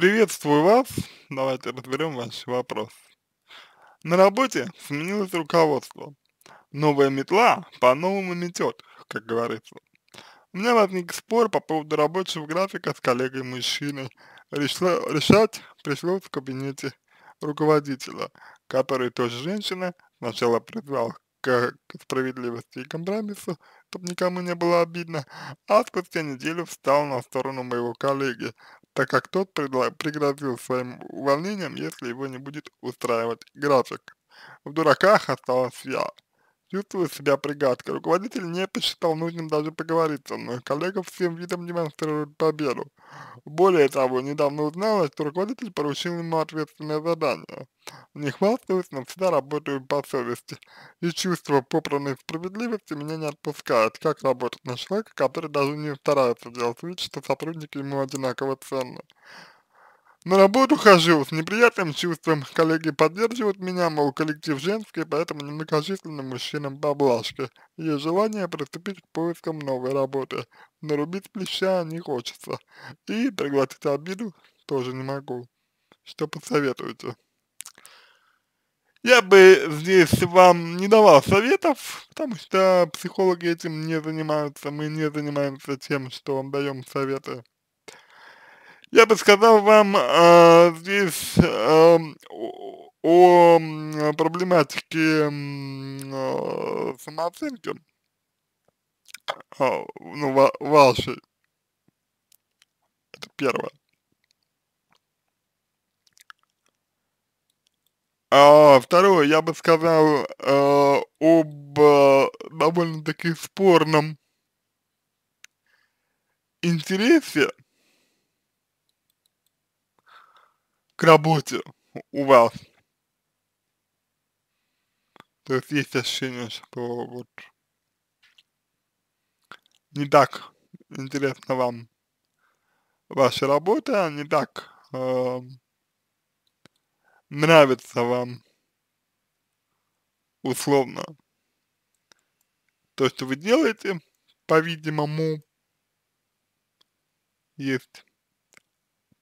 Приветствую вас. Давайте разберем ваш вопрос. На работе сменилось руководство. Новая метла по-новому метет, как говорится. У меня возник спор по поводу рабочего графика с коллегой-мужчиной. Решать пришлось в кабинете руководителя, который тоже женщина сначала призвал к, к справедливости и компромиссу, чтобы никому не было обидно, а спустя неделю встал на сторону моего коллеги, так как тот пригрозил своим увольнением, если его не будет устраивать график. В дураках осталась я. Чувствую себя пригадкой. Руководитель не посчитал нужным даже поговорить со мной. Коллега всем видом демонстрирует победу. Более того, недавно узнала, что руководитель поручил ему ответственное задание. Не хвастаюсь, но всегда работаю по совести. И чувство попранной справедливости меня не отпускает. Как работать на человека, который даже не старается делать вид, что сотрудники ему одинаково ценны. На работу хожу с неприятным чувством, коллеги поддерживают меня, мол, коллектив женский, поэтому немногочисленным мужчинам поблажки. Есть желание приступить к поискам новой работы, нарубить плеча не хочется. И проглотить обиду тоже не могу. Что посоветуете? Я бы здесь вам не давал советов, потому что психологи этим не занимаются, мы не занимаемся тем, что вам даем советы. Я бы сказал вам э, здесь э, о, о проблематике э, самооценки, э, ну, ва вашей. Это первое. А второе, я бы сказал э, об э, довольно-таки спорном интересе к работе у вас. То есть есть ощущение, что вот не так интересна вам ваша работа, а не так э, нравится вам условно то, что вы делаете, по-видимому, есть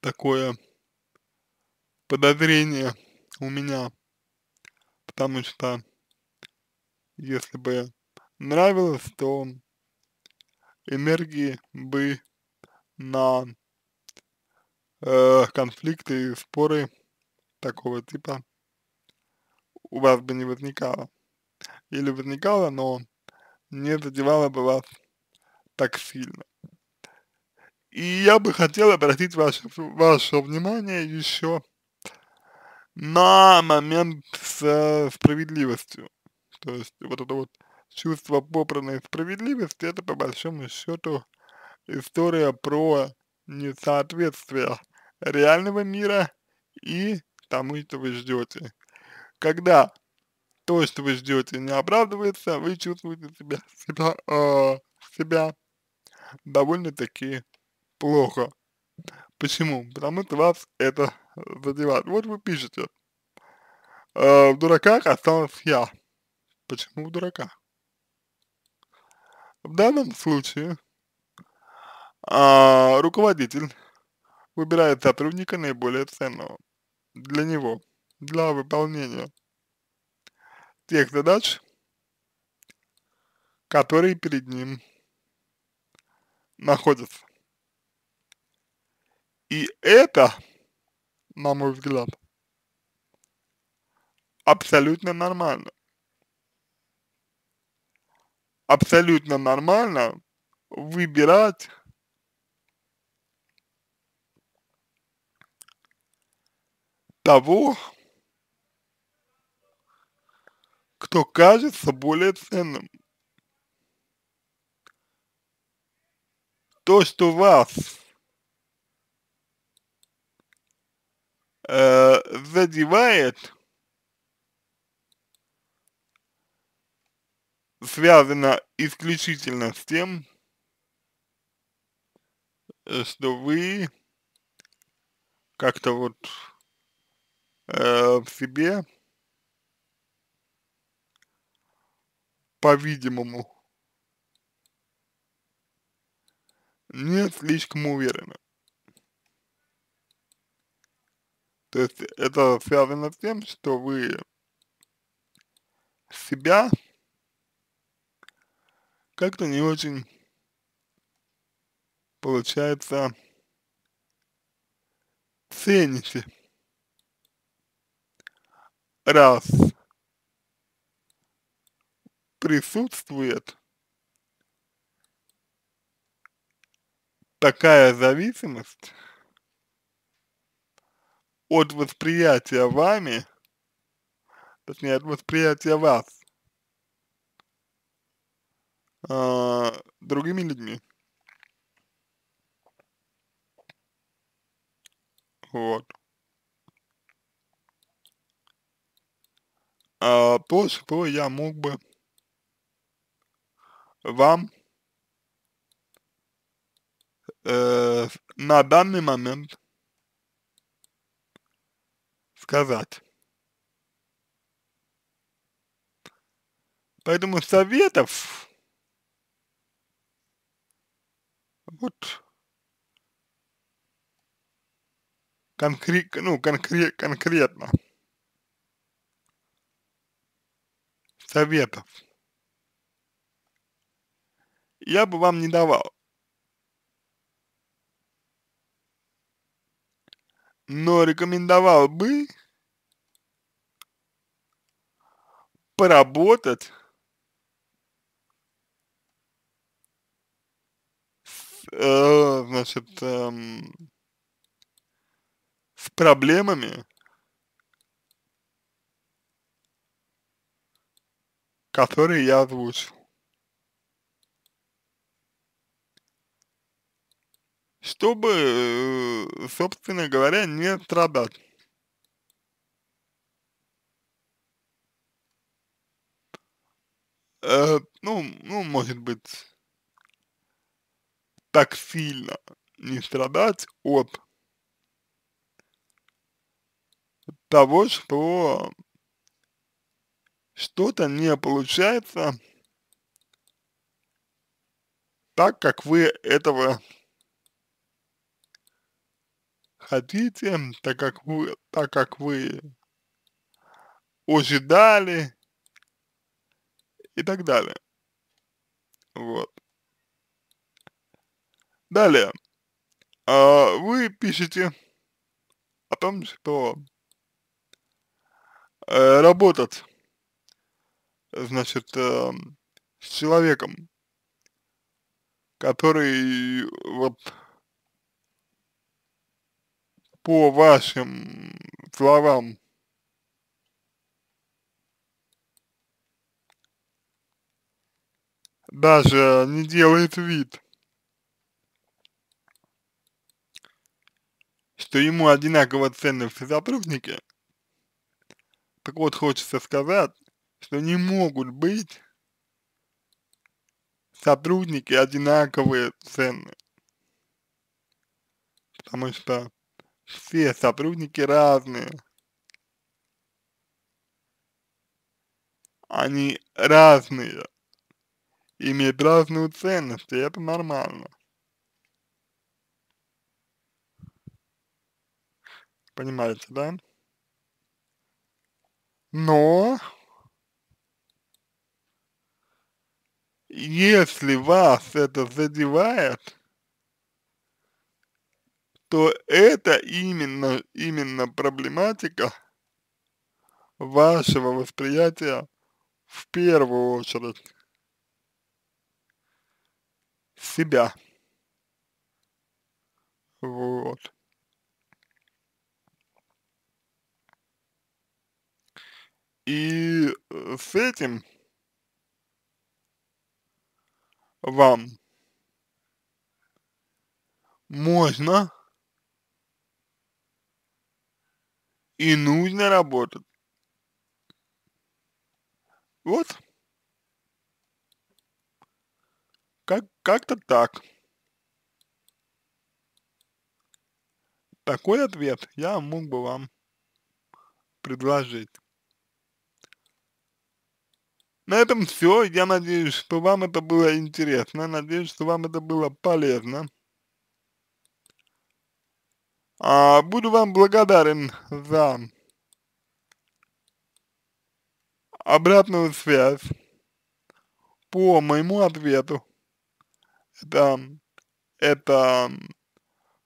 такое подозрение у меня, потому что если бы нравилось, то энергии бы на э, конфликты и споры такого типа у вас бы не возникало. Или возникало, но не задевало бы вас так сильно. И я бы хотел обратить ваше, ваше внимание еще на момент с э, справедливостью. То есть вот это вот чувство попранной справедливости, это по большому счету история про несоответствие реального мира и тому, что вы ждете. Когда то, что вы ждете, не оправдывается, вы чувствуете себя, себя, э, себя довольно-таки плохо. Почему? Потому что вас это задевать. Вот вы пишете. Э, в дураках осталась я. Почему в дураках? В данном случае э, руководитель выбирает сотрудника наиболее ценного для него, для выполнения тех задач, которые перед ним находятся. И это на мой взгляд. Абсолютно нормально. Абсолютно нормально выбирать того, кто кажется более ценным. То, что вас э, задевает, связано исключительно с тем, что вы как-то вот э, в себе, по-видимому, не слишком уверены. То есть это связано с тем, что вы себя как-то не очень получается цените. Раз присутствует такая зависимость, от восприятия вами, точнее от восприятия вас э, другими людьми. Вот. А, то, что я мог бы вам э, на данный момент сказать. Поэтому советов вот конкрет, ну, конкрет, конкретно советов я бы вам не давал. но рекомендовал бы поработать э, значит, э, с проблемами, которые я озвучил. чтобы, э, собственно говоря, не страдать. Э, ну, ну, может быть, так сильно не страдать от того, что что-то не получается так, как вы этого хотите, так как вы, так как вы ожидали и так далее. Вот. Далее. А, вы пишете о том, что э, работать, значит, э, с человеком, который вот по вашим словам, даже не делает вид, что ему одинаково ценны все сотрудники, так вот хочется сказать, что не могут быть сотрудники одинаковые ценны. Потому что все сотрудники разные. Они разные. Имеют разную ценность, и это нормально. Понимаете, да? Но если вас это задевает, то это именно, именно проблематика вашего восприятия в первую очередь себя. Вот. И э, с этим вам можно и нужно работать. Вот. Как, как-то так. Такой ответ я мог бы вам предложить. На этом все. Я надеюсь, что вам это было интересно. Надеюсь, что вам это было полезно. А, буду вам благодарен за обратную связь по моему ответу. Это, это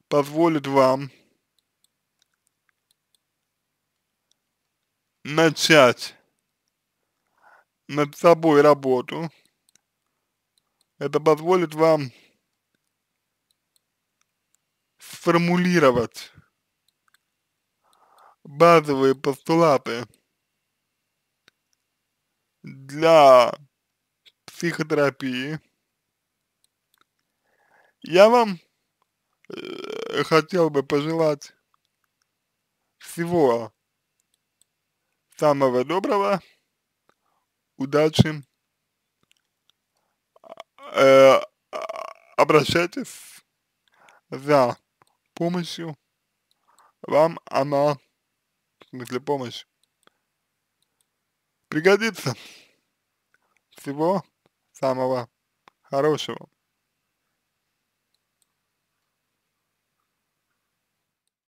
позволит вам начать над собой работу. Это позволит вам сформулировать базовые постулаты для психотерапии, я вам э, хотел бы пожелать всего самого доброго, удачи, э, обращайтесь за помощью вам она, в смысле помощь, пригодится. Всего самого хорошего.